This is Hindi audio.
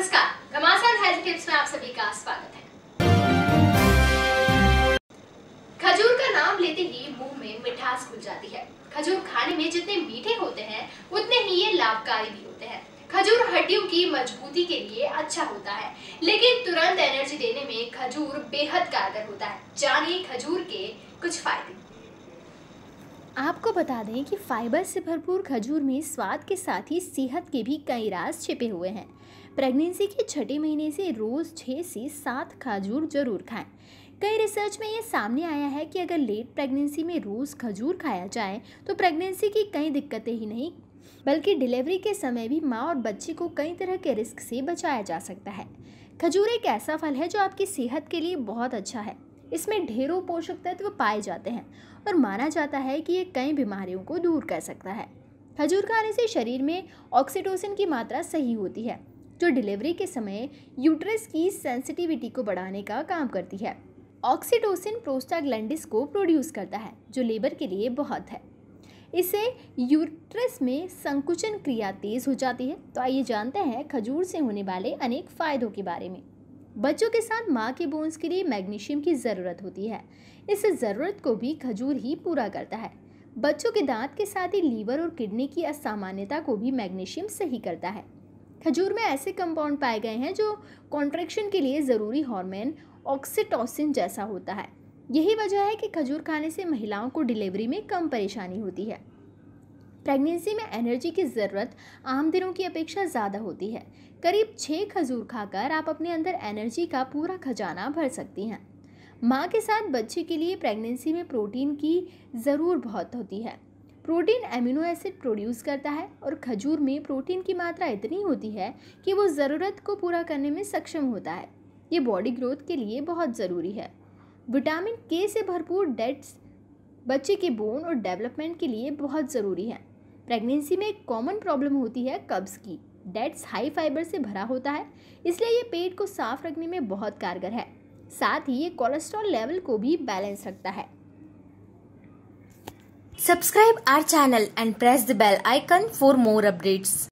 नमस्कार घमासान हेल्थ टिप्स में आप सभी का स्वागत है खजूर का नाम लेते ही मुंह में मिठास घुल जाती है खजूर खाने में जितने मीठे होते हैं उतने ही ये लाभकारी भी होते हैं खजूर हड्डियों की मजबूती के लिए अच्छा होता है लेकिन तुरंत एनर्जी देने में खजूर बेहद कारगर होता है जानिए खजूर के कुछ फायदे आपको बता दें कि फाइबर से भरपूर खजूर में स्वाद के साथ ही सेहत के भी कई राज छिपे हुए हैं प्रेगनेंसी के छठे महीने से रोज़ छः से सात खजूर जरूर खाएं कई रिसर्च में ये सामने आया है कि अगर लेट प्रेगनेंसी में रोज़ खजूर खाया जाए तो प्रेगनेंसी की कई दिक्कतें ही नहीं बल्कि डिलीवरी के समय भी माँ और बच्चे को कई तरह के रिस्क से बचाया जा सकता है खजूर एक ऐसा फल है जो आपकी सेहत के लिए बहुत अच्छा है इसमें ढेरों पोषक तत्व पाए जाते हैं और माना जाता है कि ये कई बीमारियों को दूर कर सकता है खजूर खाने से शरीर में ऑक्सीटोसिन की मात्रा सही होती है जो डिलीवरी के समय यूट्रस की सेंसिटिविटी को बढ़ाने का काम करती है ऑक्सीटोसिन प्रोस्टाग्लैंडिस को प्रोड्यूस करता है जो लेबर के लिए बहुत है इससे यूट्रस में संकुचन क्रिया तेज़ हो जाती है तो आइए जानते हैं खजूर से होने वाले अनेक फ़ायदों के बारे में बच्चों के साथ माँ के बोन्स के लिए मैग्नीशियम की ज़रूरत होती है इस ज़रूरत को भी खजूर ही पूरा करता है बच्चों के दांत के साथ ही लीवर और किडनी की असामान्यता को भी मैग्नीशियम सही करता है खजूर में ऐसे कंपाउंड पाए गए हैं जो कॉन्ट्रेक्शन के लिए ज़रूरी हार्मोन ऑक्सीटोसिन जैसा होता है यही वजह है कि खजूर खाने से महिलाओं को डिलीवरी में कम परेशानी होती है प्रेगनेंसी में एनर्जी की ज़रूरत आम दिनों की अपेक्षा ज़्यादा होती है करीब छः खजूर खाकर आप अपने अंदर एनर्जी का पूरा खजाना भर सकती हैं माँ के साथ बच्चे के लिए प्रेगनेंसी में प्रोटीन की ज़रूर बहुत होती है प्रोटीन एमिनो एसिड प्रोड्यूस करता है और खजूर में प्रोटीन की मात्रा इतनी होती है कि वो ज़रूरत को पूरा करने में सक्षम होता है ये बॉडी ग्रोथ के लिए बहुत ज़रूरी है विटामिन के से भरपूर डेट्स बच्चे के बोन और डेवलपमेंट के लिए बहुत ज़रूरी है प्रेगनेंसी में एक कॉमन प्रॉब्लम होती है कब्ज़ की डेट्स हाई फाइबर से भरा होता है इसलिए ये पेट को साफ रखने में बहुत कारगर है साथ ही ये कोलेस्ट्रॉल लेवल को भी बैलेंस रखता है subscribe our channel and press the bell icon for more updates